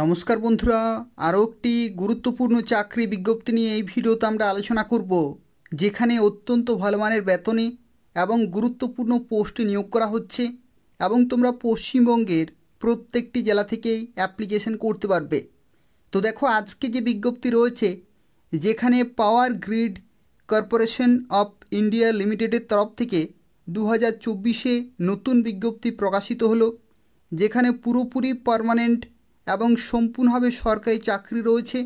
নমস্কার বন্ধুরা আরও একটি গুরুত্বপূর্ণ চাকরি বিজ্ঞপ্তি নিয়ে এই ভিডিওতে আমরা আলোচনা করব যেখানে অত্যন্ত ভালো মানের বেতনে এবং গুরুত্বপূর্ণ পোস্ট নিয়োগ করা হচ্ছে এবং তোমরা পশ্চিমবঙ্গের প্রত্যেকটি জেলা থেকেই অ্যাপ্লিকেশন করতে পারবে তো দেখো আজকে যে বিজ্ঞপ্তি রয়েছে যেখানে power grid corporation of India লিমিটেডের তরফ থেকে দু হাজার নতুন বিজ্ঞপ্তি প্রকাশিত হলো যেখানে পুরোপুরি পারমানেন্ট এবং সম্পূর্ণভাবে সরকারি চাকরি রয়েছে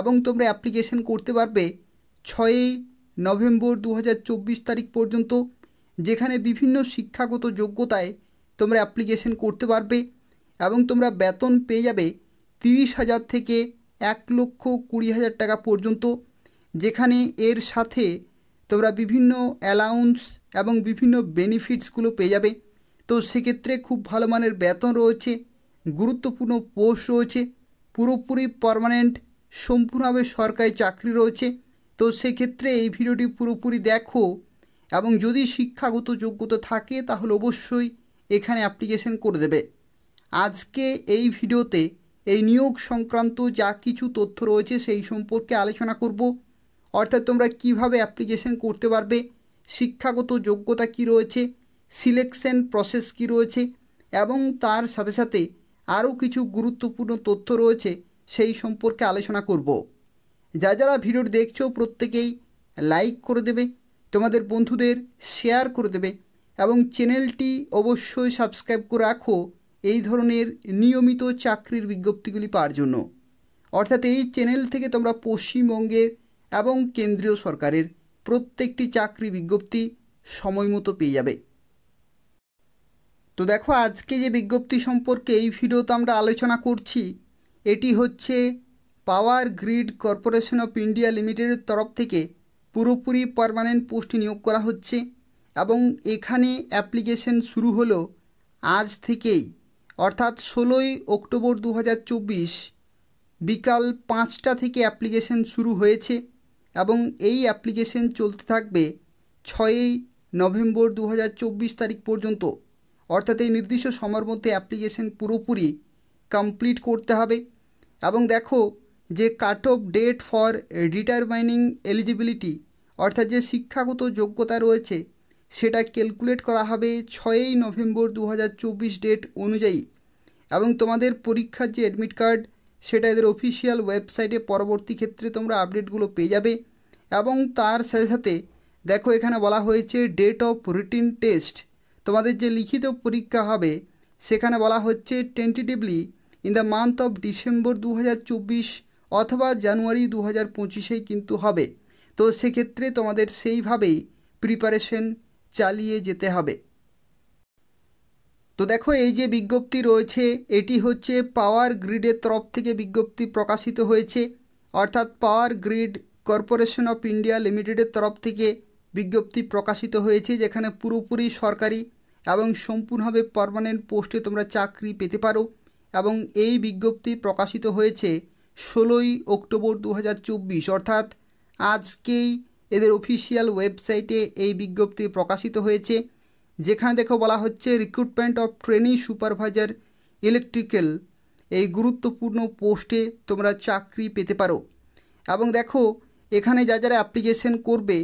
এবং তোমরা অ্যাপ্লিকেশন করতে পারবে ছয়ই নভেম্বর দু তারিখ পর্যন্ত যেখানে বিভিন্ন শিক্ষাগত যোগ্যতায় তোমরা অ্যাপ্লিকেশন করতে পারবে এবং তোমরা বেতন পেয়ে যাবে তিরিশ হাজার থেকে এক লক্ষ কুড়ি হাজার টাকা পর্যন্ত যেখানে এর সাথে তোমরা বিভিন্ন অ্যালাউন্স এবং বিভিন্ন বেনিফিটসগুলো পেয়ে যাবে তো সেক্ষেত্রে খুব ভালো মানের বেতন রয়েছে গুরুত্বপূর্ণ পোস্ট রয়েছে পুরোপুরি পারমানেন্ট সম্পূর্ণভাবে সরকারি চাকরি রয়েছে তো সেক্ষেত্রে এই ভিডিওটি পুরোপুরি দেখো এবং যদি শিক্ষাগত যোগ্যতা থাকে তাহলে অবশ্যই এখানে অ্যাপ্লিকেশন করে দেবে আজকে এই ভিডিওতে এই নিয়োগ সংক্রান্ত যা কিছু তথ্য রয়েছে সেই সম্পর্কে আলোচনা করব অর্থাৎ তোমরা কিভাবে অ্যাপ্লিকেশন করতে পারবে শিক্ষাগত যোগ্যতা কি রয়েছে সিলেকশন প্রসেস কি রয়েছে এবং তার সাথে সাথে আরও কিছু গুরুত্বপূর্ণ তথ্য রয়েছে সেই সম্পর্কে আলোচনা করব যা যারা ভিডিওটি দেখছো প্রত্যেকেই লাইক করে দেবে তোমাদের বন্ধুদের শেয়ার করে দেবে এবং চ্যানেলটি অবশ্যই সাবস্ক্রাইব করে রাখো এই ধরনের নিয়মিত চাকরির বিজ্ঞপ্তিগুলি পাওয়ার জন্য অর্থাৎ এই চ্যানেল থেকে তোমরা পশ্চিমবঙ্গের এবং কেন্দ্রীয় সরকারের প্রত্যেকটি চাকরি বিজ্ঞপ্তি সময় মতো পেয়ে যাবে তো দেখো আজকে যে বিজ্ঞপ্তি সম্পর্কে এই ভিডিওতে আমরা আলোচনা করছি এটি হচ্ছে power grid corporation of India লিমিটেডের তরফ থেকে পুরোপুরি পারমানেন্ট পোস্ট নিয়োগ করা হচ্ছে এবং এখানে অ্যাপ্লিকেশন শুরু হলো আজ থেকেই অর্থাৎ ষোলোই অক্টোবর দু বিকাল পাঁচটা থেকে অ্যাপ্লিকেশন শুরু হয়েছে এবং এই অ্যাপ্লিকেশন চলতে থাকবে ছয়ই নভেম্বর দু তারিখ পর্যন্ত অর্থাৎ এই নির্দিষ্ট সময়ের মধ্যে অ্যাপ্লিকেশন পুরোপুরি কমপ্লিট করতে হবে এবং দেখো যে cut off date for determining eligibility অর্থাৎ যে শিক্ষাগত যোগ্যতা রয়েছে সেটা ক্যালকুলেট করা হবে ছয়ই নভেম্বর দু ডেট অনুযায়ী এবং তোমাদের পরীক্ষার যে অ্যাডমিট কার্ড সেটা এদের অফিসিয়াল ওয়েবসাইটে পরবর্তী ক্ষেত্রে তোমরা আপডেটগুলো পেয়ে যাবে এবং তার সাথে সাথে দেখো এখানে বলা হয়েছে ডেট অফ রুটিন টেস্ট তোমাদের যে লিখিত পরীক্ষা হবে সেখানে বলা হচ্ছে tentatively in the month of December দু অথবা জানুয়ারি দু হাজার পঁচিশেই কিন্তু হবে তো সেক্ষেত্রে তোমাদের সেইভাবেই প্রিপারেশন চালিয়ে যেতে হবে তো দেখো এই যে বিজ্ঞপ্তি রয়েছে এটি হচ্ছে পাওয়ার গ্রিডের তরফ থেকে বিজ্ঞপ্তি প্রকাশিত হয়েছে অর্থাৎ power grid corporation of India লিমিটেডের তরফ থেকে বিজ্ঞপ্তি প্রকাশিত হয়েছে যেখানে পুরোপুরি সরকারি এবং সম্পূর্ণভাবে পারমানেন্ট পোস্টে তোমরা চাকরি পেতে পারো এবং এই বিজ্ঞপ্তি প্রকাশিত হয়েছে ষোলোই অক্টোবর দু অর্থাৎ আজকেই এদের অফিসিয়াল ওয়েবসাইটে এই বিজ্ঞপ্তি প্রকাশিত হয়েছে যেখানে দেখো বলা হচ্ছে recruitment of trainee supervisor electrical এই গুরুত্বপূর্ণ পোস্টে তোমরা চাকরি পেতে পারো এবং দেখো এখানে যা যারা অ্যাপ্লিকেশন করবে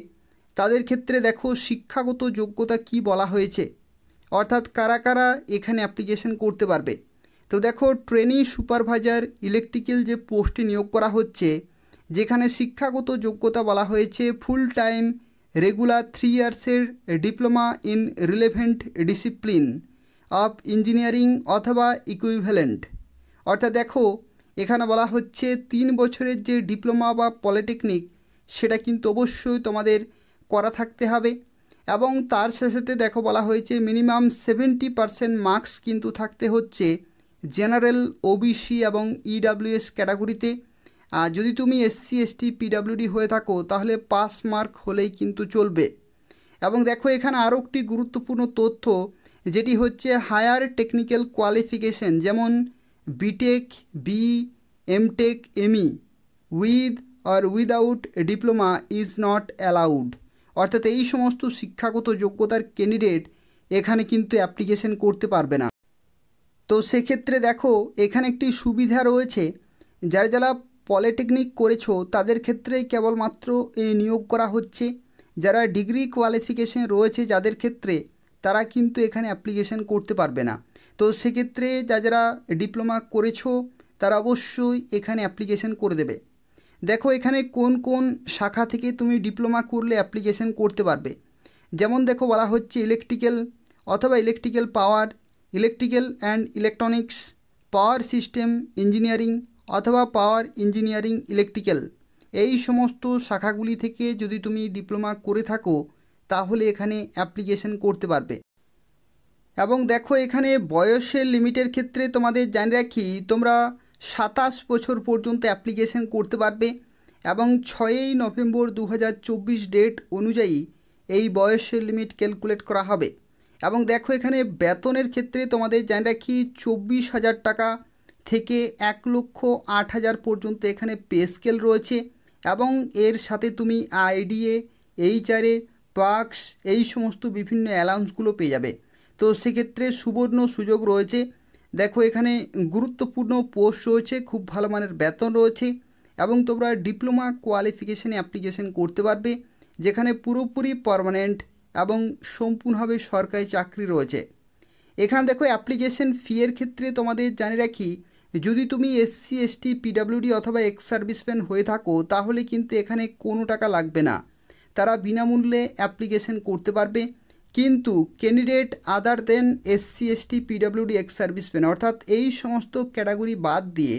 তাদের ক্ষেত্রে দেখো শিক্ষাগত যোগ্যতা কি বলা হয়েছে অর্থাৎ কারা কারা এখানে অ্যাপ্লিকেশন করতে পারবে তো দেখো ট্রেনি সুপারভাইজার ইলেকট্রিক্যাল যে পোস্টে নিয়োগ করা হচ্ছে যেখানে শিক্ষাগত যোগ্যতা বলা হয়েছে ফুল টাইম রেগুলার থ্রি ইয়ার্সের diploma in relevant discipline of engineering অথবা ইকুইভ্যালেন্ট অর্থাৎ দেখো এখানে বলা হচ্ছে তিন বছরের যে ডিপ্লোমা বা পলিটেকনিক সেটা কিন্তু অবশ্যই তোমাদের করা থাকতে হবে এবং তার শেষেতে দেখো বলা হয়েছে মিনিমাম সেভেন্টি পারসেন্ট মার্কস কিন্তু থাকতে হচ্ছে জেনারেল ওবিসি এবং ইডাব্লিউএস ক্যাটাগরিতে যদি তুমি এসসি এসটি পিডাব্লিউডি হয়ে থাকো তাহলে পাস মার্ক হলেই কিন্তু চলবে এবং দেখো এখানে আরও একটি গুরুত্বপূর্ণ তথ্য যেটি হচ্ছে হায়ার টেকনিক্যাল কোয়ালিফিকেশন যেমন BTech B MTech ME with আর without diploma is not allowed অর্থাৎ এই সমস্ত শিক্ষাগত যোগ্যতার ক্যান্ডিডেট এখানে কিন্তু অ্যাপ্লিকেশন করতে পারবে না তো সেক্ষেত্রে দেখো এখানে একটি সুবিধা রয়েছে যারা যারা পলিটেকনিক করেছো তাদের ক্ষেত্রেই কেবলমাত্র নিয়োগ করা হচ্ছে যারা ডিগ্রি কোয়ালিফিকেশন রয়েছে যাদের ক্ষেত্রে তারা কিন্তু এখানে অ্যাপ্লিকেশন করতে পারবে না তো সেক্ষেত্রে যা যারা ডিপ্লোমা করেছো তারা অবশ্যই এখানে অ্যাপ্লিকেশন করে দেবে দেখো এখানে কোন কোন শাখা থেকে তুমি ডিপ্লোমা করলে অ্যাপ্লিকেশন করতে পারবে যেমন দেখো বলা হচ্ছে ইলেকট্রিক্যাল অথবা electrical power electrical and electronics power system engineering অথবা পাওয়ার ইঞ্জিনিয়ারিং ইলেকট্রিক্যাল এই সমস্ত শাখাগুলি থেকে যদি তুমি ডিপ্লোমা করে থাকো তাহলে এখানে অ্যাপ্লিকেশন করতে পারবে এবং দেখো এখানে বয়সের লিমিটের ক্ষেত্রে তোমাদের জানিয়ে রাখি তোমরা সাতাশ বছর পর্যন্ত অ্যাপ্লিকেশন করতে পারবে এবং ছয়ই নভেম্বর দু ডেট অনুযায়ী এই বয়সের লিমিট ক্যালকুলেট করা হবে এবং দেখো এখানে বেতনের ক্ষেত্রে তোমাদের জানি রাখি চব্বিশ হাজার টাকা থেকে এক লক্ষ আট হাজার পর্যন্ত এখানে পে স্কেল রয়েছে এবং এর সাথে তুমি আইডিএ এইচআরএ পাক্স এই সমস্ত বিভিন্ন অ্যালাউন্সগুলো পেয়ে যাবে তো সেক্ষেত্রে সুবর্ণ সুযোগ রয়েছে দেখো এখানে গুরুত্বপূর্ণ পোস্ট রয়েছে খুব ভালো মানের বেতন রয়েছে এবং তোমরা ডিপ্লোমা কোয়ালিফিকেশানে অ্যাপ্লিকেশন করতে পারবে যেখানে পুরোপুরি পারমানেন্ট এবং সম্পূর্ণভাবে সরকারি চাকরি রয়েছে এখানে দেখো অ্যাপ্লিকেশন ফিয়ের ক্ষেত্রে তোমাদের জানিয়ে রাখি যদি তুমি এসসি এসটি পিডাব্লিউডি অথবা এক্স সার্ভিসম্যান হয়ে থাকো তাহলে কিন্তু এখানে কোনো টাকা লাগবে না তারা বিনামূল্যে অ্যাপ্লিকেশন করতে পারবে কিন্তু candidate other than SC ST PWD ex serviceman অর্থাৎ এই সমস্ত ক্যাটাগরি বাদ দিয়ে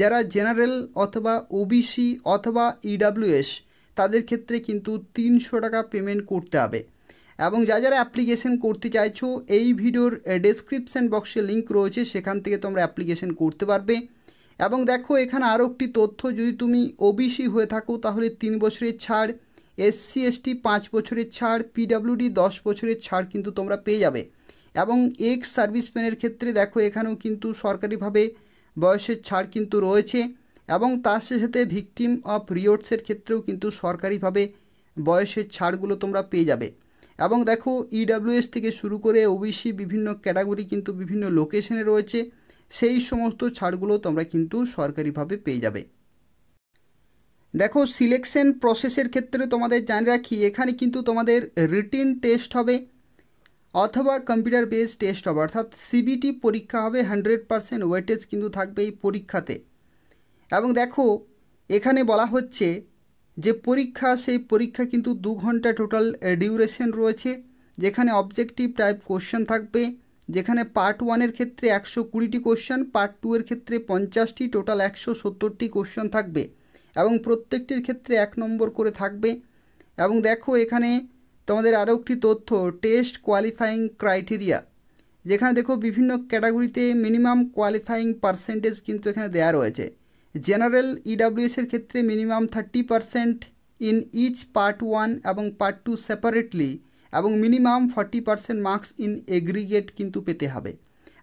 যারা জেনারেল অথবা ওবিসি অথবা ইডাব্লিউএস e তাদের ক্ষেত্রে কিন্তু তিনশো টাকা পেমেন্ট করতে হবে এবং যা যারা অ্যাপ্লিকেশন করতে চাইছো এই ভিডিওর ডেসক্রিপশান বক্সে লিঙ্ক রয়েছে সেখান থেকে তোমরা অ্যাপ্লিকেশন করতে পারবে এবং দেখো এখানে আরও একটি তথ্য যদি তুমি ওবিসি হয়ে থাকো তাহলে তিন বছরের ছাড় এসসি এসটি পাঁচ বছরের ছাড় পিডাব্লিউডি দশ বছরের ছাড় কিন্তু তোমরা পেয়ে যাবে এবং এক্স সার্ভিস সার্ভিসম্যানের ক্ষেত্রে দেখো এখানেও কিন্তু সরকারিভাবে বয়সের ছাড় কিন্তু রয়েছে এবং তার সাথে ভিকটিম অফ রিওটসের ক্ষেত্রেও কিন্তু সরকারিভাবে বয়সের ছাড়গুলো তোমরা পেয়ে যাবে এবং দেখো ইডাব্লিউএস e থেকে শুরু করে ওবিসি বিভিন্ন ক্যাটাগরি কিন্তু বিভিন্ন লোকেশনে রয়েছে সেই সমস্ত ছাড়গুলো তোমরা কিন্তু সরকারিভাবে পেয়ে যাবে দেখো সিলেকশন প্রসেসের ক্ষেত্রে তোমাদের জানিয়ে রাখি এখানে কিন্তু তোমাদের রিটিন টেস্ট হবে অথবা কম্পিউটার বেস টেস্ট হবে অর্থাৎ সিবিটি পরীক্ষা হবে হান্ড্রেড পারসেন্ট ওয়েটেজ কিন্তু থাকবে এই পরীক্ষাতে এবং দেখো এখানে বলা হচ্ছে যে পরীক্ষা সেই পরীক্ষা কিন্তু দু ঘন্টা টোটাল ডিউরেশন রয়েছে যেখানে অবজেক্টিভ টাইপ কোশ্চেন থাকবে যেখানে পার্ট ওয়ানের ক্ষেত্রে একশো কুড়িটি কোশ্চেন পার্ট টু এর ক্ষেত্রে পঞ্চাশটি টোটাল একশো সত্তরটি কোশ্চেন থাকবে এবং প্রত্যেকটির ক্ষেত্রে এক নম্বর করে থাকবে এবং দেখো এখানে তোমাদের আরও একটি তথ্য টেস্ট কোয়ালিফাইং ক্রাইটেরিয়া যেখানে দেখো বিভিন্ন ক্যাটাগরিতে মিনিমাম কোয়ালিফাইং পার্সেন্টেজ কিন্তু এখানে দেয়া রয়েছে জেনারেল ইডাব্লিউএসের e ক্ষেত্রে minimum thirty percent in each part one এবং পার্ট টু সেপারেটলি এবং minimum forty percent marks in aggregate কিন্তু পেতে হবে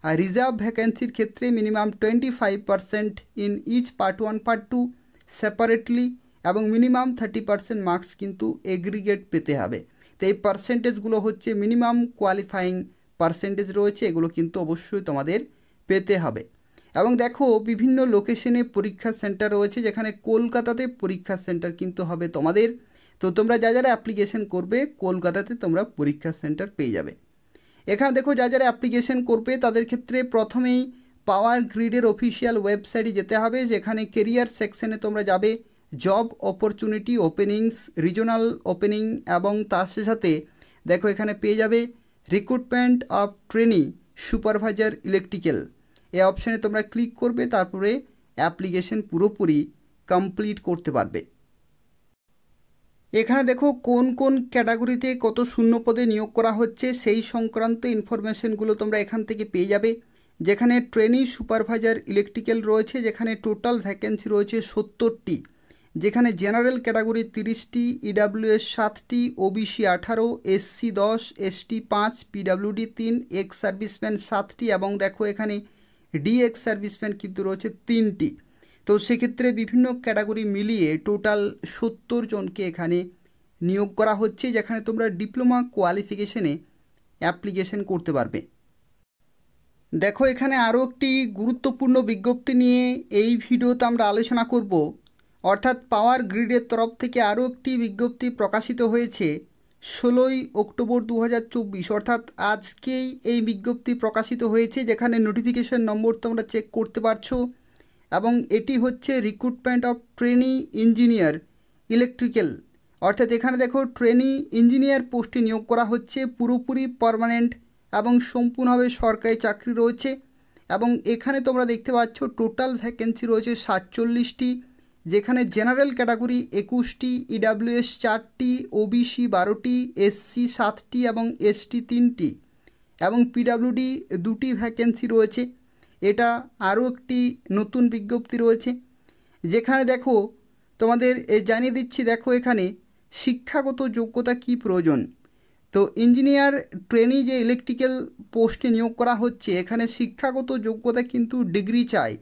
আর রিজার্ভ ভ্যাকেন্সির ক্ষেত্রে minimum twenty five percent in each part one part two separately এবং মিনিমাম থার্টি পার্সেন্ট মার্কস কিন্তু এগ্রিগেট পেতে হবে তো এই পার্সেন্টেজগুলো হচ্ছে মিনিমাম কোয়ালিফাইং পার্সেন্টেজ রয়েছে এগুলো কিন্তু অবশ্যই তোমাদের পেতে হবে এবং দেখো বিভিন্ন লোকেশনে পরীক্ষা সেন্টার রয়েছে যেখানে কলকাতাতে পরীক্ষা সেন্টার কিন্তু হবে তোমাদের তো তোমরা যা যারা অ্যাপ্লিকেশন করবে কলকাতাতে তোমরা পরীক্ষা সেন্টার পেয়ে যাবে এখানে দেখো যা যারা অ্যাপ্লিকেশন করবে তাদের ক্ষেত্রে প্রথমেই পাওয়ার গ্রিডের অফিসিয়াল ওয়েবসাইটে যেতে হবে যেখানে কেরিয়ার সেকশনে তোমরা যাবে job opportunity openings regional opening এবং তার সাথে সাথে দেখো এখানে পেয়ে যাবে recruitment of trainee supervisor electrical এ অপশানে তোমরা ক্লিক করবে তারপরে অ্যাপ্লিকেশন পুরোপুরি কমপ্লিট করতে পারবে এখানে দেখো কোন কোন ক্যাটাগরিতে কত শূন্য পদে নিয়োগ করা হচ্ছে সেই সংক্রান্ত ইনফরমেশনগুলো তোমরা এখান থেকে পেয়ে যাবে যেখানে ট্রেনি সুপারভাইজার ইলেকট্রিক্যাল রয়েছে যেখানে টোটাল ভ্যাকেন্সি রয়েছে সত্তরটি যেখানে জেনারেল ক্যাটাগরি তিরিশটি ইডাব্লিউএস সাতটি ওবিসি আঠারো এসসি দশ এসটি পাঁচ পিডাব্লিউডি তিন এক্স সার্ভিসম্যান সাতটি এবং দেখো এখানে ডিএক্স সার্ভিসম্যান কিন্তু রয়েছে তিনটি তো সেক্ষেত্রে বিভিন্ন ক্যাটাগরি মিলিয়ে টোটাল সত্তর জনকে এখানে নিয়োগ করা হচ্ছে যেখানে তোমরা ডিপ্লোমা কোয়ালিফিকেশনে অ্যাপ্লিকেশন করতে পারবে দেখো এখানে আরও একটি গুরুত্বপূর্ণ বিজ্ঞপ্তি নিয়ে এই ভিডিওতে আমরা আলোচনা করব অর্থাৎ পাওয়ার গ্রিডের তরফ থেকে আরও একটি বিজ্ঞপ্তি প্রকাশিত হয়েছে ষোলোই অক্টোবর দু অর্থাৎ আজকেই এই বিজ্ঞপ্তি প্রকাশিত হয়েছে যেখানে নোটিফিকেশন নম্বর তোমরা চেক করতে পারছো এবং এটি হচ্ছে recruitment of trainee engineer electrical অর্থাৎ এখানে দেখো ট্রেনি ইঞ্জিনিয়ার পোস্টে নিয়োগ করা হচ্ছে পুরোপুরি পারমানেন্ট এবং সম্পূর্ণভাবে সরকারি চাকরি রয়েছে এবং এখানে তোমরা দেখতে পাচ্ছ টোটাল ভ্যাকেন্সি রয়েছে সাতচল্লিশটি যেখানে জেনারেল ক্যাটাগরি একুশটি ইডাব্লিউএস চারটি ওবিসি বারোটি এসসি সাতটি এবং এসটি তিনটি এবং পিডাব্লিউডি দুটি ভ্যাকেন্সি রয়েছে এটা আরও একটি নতুন বিজ্ঞপ্তি রয়েছে যেখানে দেখো তোমাদের জানিয়ে দিচ্ছি দেখো এখানে শিক্ষাগত যোগ্যতা কি প্রয়োজন তো ইঞ্জিনিয়ার ট্রেনি যে ইলেকট্রিক্যাল পোস্টে নিয়োগ করা হচ্ছে এখানে শিক্ষাগত যোগ্যতা কিন্তু ডিগ্রি চাই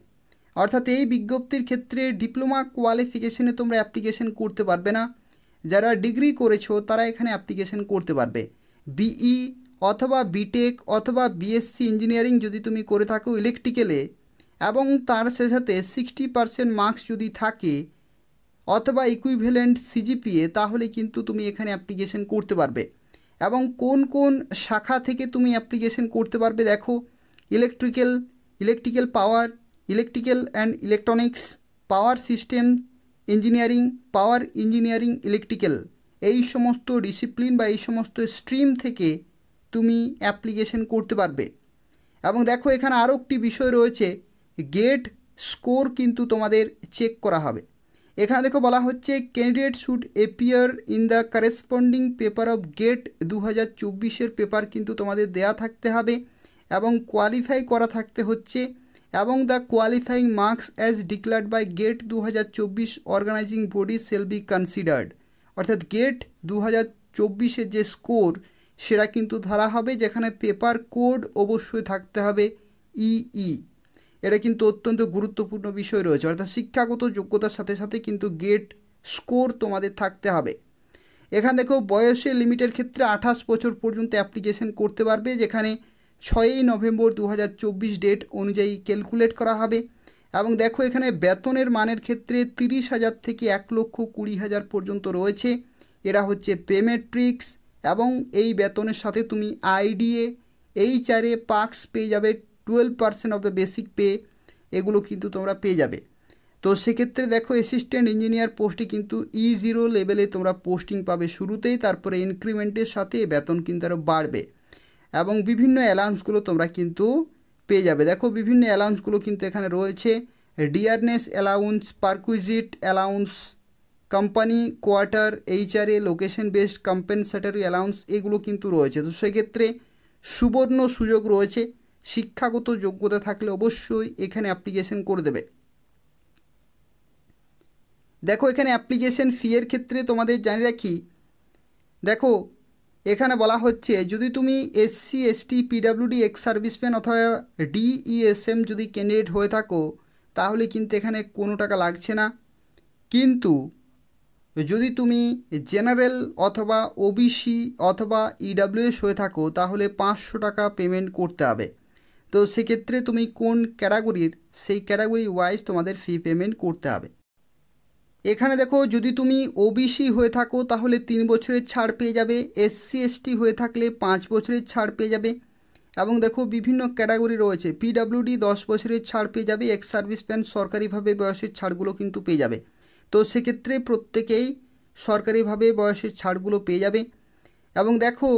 অর্থাৎ এই বিজ্ঞপ্তির ক্ষেত্রে ডিপ্লোমা কোয়ালিফিকেশনে তোমরা অ্যাপ্লিকেশন করতে পারবে না যারা ডিগ্রি করেছো তারা এখানে অ্যাপ্লিকেশন করতে পারবে বিই e অথবা বিটেক অথবা বিএসসি ইঞ্জিনিয়ারিং যদি তুমি করে থাকো ইলেকট্রিক্যালে এবং তার সাথে সিক্সটি পারসেন্ট মার্কস যদি থাকে অথবা ইকুইভেলেন্ট সিজিপিএ তাহলে কিন্তু তুমি এখানে অ্যাপ্লিকেশন করতে পারবে এবং কোন কোন শাখা থেকে তুমি অ্যাপ্লিকেশন করতে পারবে দেখো electrical electrical power electrical and electronics power system engineering power engineering electrical এই সমস্ত ডিসিপ্লিন বা এই সমস্ত স্ট্রিম থেকে তুমি অ্যাপ্লিকেশন করতে পারবে এবং দেখো এখানে আরও একটি বিষয় রয়েছে গেট স্কোর কিন্তু তোমাদের চেক করা হবে এখানে দেখো বলা হচ্ছে candidate should appear in the corresponding paper of GATE দু হাজার চব্বিশের পেপার কিন্তু তোমাদের দেয়া থাকতে হবে এবং কোয়ালিফাই করা থাকতে হচ্ছে এবং the qualifying marks as declared by GATE দু হাজার চব্বিশ organising body shall be considered অর্থাৎ গেট দু হাজার চব্বিশের যে স্কোর সেটা কিন্তু ধরা হবে যেখানে পেপার কোড অবশ্যই থাকতে হবে ইই e e। এটা কিন্তু অত্যন্ত গুরুত্বপূর্ণ বিষয় রয়েছে অর্থাৎ শিক্ষাগত যোগ্যতার সাথে সাথে কিন্তু গেট স্কোর তোমাদের থাকতে হবে এখানে দেখো বয়সের লিমিটের ক্ষেত্রে আঠাশ বছর পর্যন্ত অ্যাপ্লিকেশন করতে পারবে যেখানে ছয়ই নভেম্বর দু ডেট অনুযায়ী ক্যালকুলেট করা হবে এবং দেখো এখানে বেতনের মানের ক্ষেত্রে তিরিশ হাজার থেকে এক লক্ষ কুড়ি হাজার পর্যন্ত রয়েছে এরা হচ্ছে পেমেট্রিক্স এবং এই বেতনের সাথে তুমি আইডিএ এইচআরএ পার্কস পেয়ে যাবে twelve percent of the basic pay এগুলো কিন্তু তোমরা পেয়ে যাবে তো সেক্ষেত্রে দেখো অ্যাসিস্ট্যান্ট ইঞ্জিনিয়ার পোস্টে কিন্তু ই জিরো লেভেলে তোমরা পোস্টিং পাবে শুরুতেই তারপরে ইনক্রিমেন্টের সাথে বেতন কিন্তু আরও বাড়বে এবং বিভিন্ন অ্যালাউন্সগুলো তোমরা কিন্তু পেয়ে যাবে দেখো বিভিন্ন অ্যালাউন্সগুলো কিন্তু এখানে রয়েছে dearness allowance perquisite allowance company quarter HRA location based compensatory allowance এগুলো কিন্তু রয়েছে তো সেক্ষেত্রে সুবর্ণ সুযোগ রয়েছে শিক্ষাগত যোগ্যতা থাকলে অবশ্যই এখানে অ্যাপ্লিকেশন করে দেবে দেখো এখানে অ্যাপ্লিকেশন ফিয়ের ক্ষেত্রে তোমাদের জানিয়ে রাখি দেখো এখানে বলা হচ্ছে যদি তুমি SC ST PWD ex serviceman অথবা ডিইএসএম e যদি ক্যান্ডিডেট হয়ে থাকো তাহলে কিন্তু এখানে কোনো টাকা লাগছে না কিন্তু যদি তুমি জেনারেল অথবা ওবিসি অথবা ইডাব্লিউএস e হয়ে থাকো তাহলে পাঁচশো টাকা পেমেন্ট করতে হবে তো সেক্ষেত্রে তুমি কোন ক্যাটাগরির সেই ক্যাটাগরি ওয়াইজ তোমাদের ফি পেমেন্ট করতে হবে এখানে দেখো যদি তুমি ওবিসি হয়ে থাকো তাহলে তিন বছরের ছাড় পেয়ে যাবে এসসি এসটি হয়ে থাকলে পাঁচ বছরের ছাড় পেয়ে যাবে এবং দেখো বিভিন্ন ক্যাটাগরি রয়েছে পিডাব্লিউডি দশ বছরের ছাড় পেয়ে যাবে এক্স সার্ভিস প্যান সরকারিভাবে বয়সের ছাড়গুলো কিন্তু পেয়ে যাবে তো সেক্ষেত্রে প্রত্যেকেই সরকারিভাবে বয়সের ছাড়গুলো পেয়ে যাবে এবং দেখো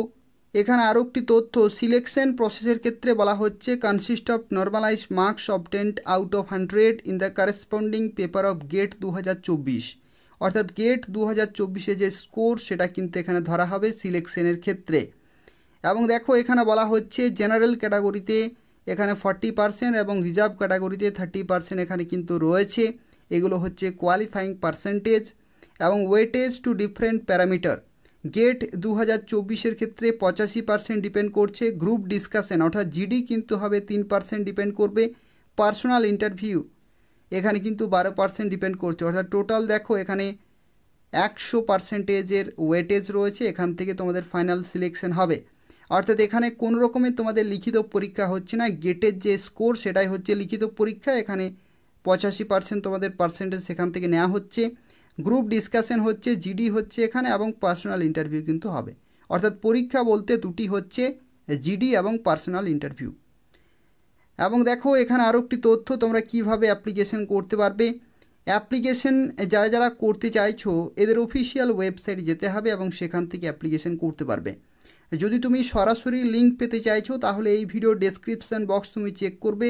এখানে আরও একটি তথ্য সিলেকশন প্রসেসের ক্ষেত্রে বলা হচ্ছে consist of normalise marks obtained out of hundred in the corresponding paper of GATE দু অর্থাৎ গেট দু চব্বিশে যে স্কোর সেটা কিন্তু এখানে ধরা হবে সিলেকশনের ক্ষেত্রে এবং দেখো এখানে বলা হচ্ছে জেনারেল ক্যাটাগরিতে এখানে ফর্টি পার্সেন্ট এবং রিজার্ভ ক্যাটাগরিতে থার্টি পার্সেন্ট এখানে কিন্তু রয়েছে এগুলো হচ্ছে কোয়ালিফাইং পার্সেন্টেজ এবং weightage to different parameter GATE দু হাজার চব্বিশের ক্ষেত্রে পঁচাশি পার্সেন্ট ডিপেন্ড করছে গ্রুপ ডিসকাশন অর্থাৎ জিডি কিন্তু হবে তিন পার্সেন্ট ডিপেন্ড করবে পার্সোনাল ইন্টারভিউ এখানে কিন্তু বারো পার্সেন্ট ডিপেন্ড করছে অর্থাৎ টোটাল দেখো এখানে একশো পার্সেন্টেজের ওয়েটেজ রয়েছে এখান থেকে তোমাদের ফাইনাল সিলেকশন হবে অর্থাৎ এখানে কোন রকমের তোমাদের লিখিত পরীক্ষা হচ্ছে না গেটের যে স্কোর সেটাই হচ্ছে লিখিত পরীক্ষা এখানে পঁচাশি পার্সেন্ট তোমাদের পার্সেন্টেজ সেখান থেকে নেওয়া হচ্ছে গ্রুপ ডিসকাশন হচ্ছে জিডি হচ্ছে এখানে এবং পার্সোনাল ইন্টারভিউ কিন্তু হবে অর্থাৎ পরীক্ষা বলতে দুটি হচ্ছে জিডি এবং পার্সোনাল ইন্টারভিউ এবং দেখো এখানে আরও একটি তথ্য তোমরা কিভাবে অ্যাপ্লিকেশন করতে পারবে অ্যাপ্লিকেশন যারা যারা করতে চাইছো এদের অফিসিয়াল ওয়েবসাইট যেতে হবে এবং সেখান থেকে অ্যাপ্লিকেশন করতে পারবে যদি তুমি সরাসরি লিঙ্ক পেতে চাইছো তাহলে এই ভিডিও ডেসক্রিপশান বক্স তুমি চেক করবে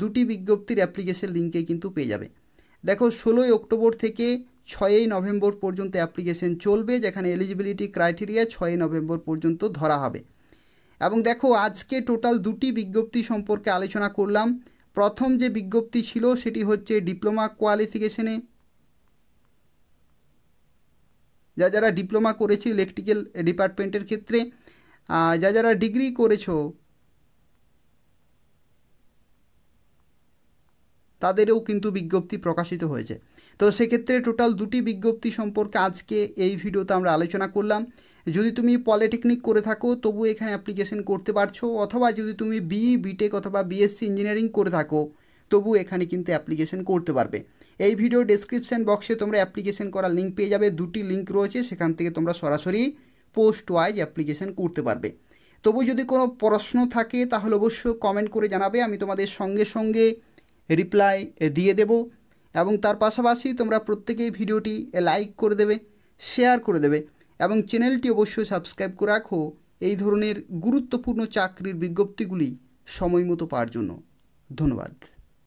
দুটি বিজ্ঞপ্তির অ্যাপ্লিকেশন লিঙ্কে কিন্তু পেয়ে যাবে দেখো ষোলোই অক্টোবর থেকে ছয়ই নভেম্বর পর্যন্ত অ্যাপ্লিকেশন চলবে যেখানে এলিজিবিলিটি ক্রাইটেরিয়া ছয়ই নভেম্বর পর্যন্ত ধরা হবে এবং দেখো আজকে টোটাল দুটি বিজ্ঞপ্তি সম্পর্কে আলোচনা করলাম প্রথম যে বিজ্ঞপ্তি ছিল সেটি হচ্ছে ডিপ্লোমা কোয়ালিফিকেশনে যা যারা ডিপ্লোমা করেছি ইলেকট্রিক্যাল ডিপার্টমেন্টের ক্ষেত্রে যা যারা ডিগ্রি করেছ তাদেরও কিন্তু বিজ্ঞপ্তি প্রকাশিত হয়েছে তো সেক্ষেত্রে টোটাল দুটি বিজ্ঞপ্তি সম্পর্কে আজকে এই ভিডিওতে আমরা আলোচনা করলাম যদি তুমি পলিটেকনিক করে থাকো তবু এখানে অ্যাপ্লিকেশন করতে পারছো অথবা যদি তুমি বি বিটেক অথবা বিএসসি ইঞ্জিনিয়ারিং করে থাকো তবু এখানে কিন্তু অ্যাপ্লিকেশন করতে পারবে এই ভিডিও ডেসক্রিপশান বক্সে তোমরা অ্যাপ্লিকেশন করার লিঙ্ক পেয়ে যাবে দুটি লিঙ্ক রয়েছে সেখান থেকে তোমরা সরাসরি পোস্ট ওয়াইজ অ্যাপ্লিকেশন করতে পারবে তবু যদি কোনো প্রশ্ন থাকে তাহলে অবশ্যই কমেন্ট করে জানাবে আমি তোমাদের সঙ্গে সঙ্গে রিপ্লাই দিয়ে দেবো এবং তার পাশাপাশি তোমরা প্রত্যেকেই ভিডিওটি লাইক করে দেবে শেয়ার করে দেবে এবং চ্যানেলটি অবশ্যই সাবস্ক্রাইব করে রাখো এই ধরনের গুরুত্বপূর্ণ চাকরির বিজ্ঞপ্তিগুলি সময় মতো পাওয়ার জন্য ধন্যবাদ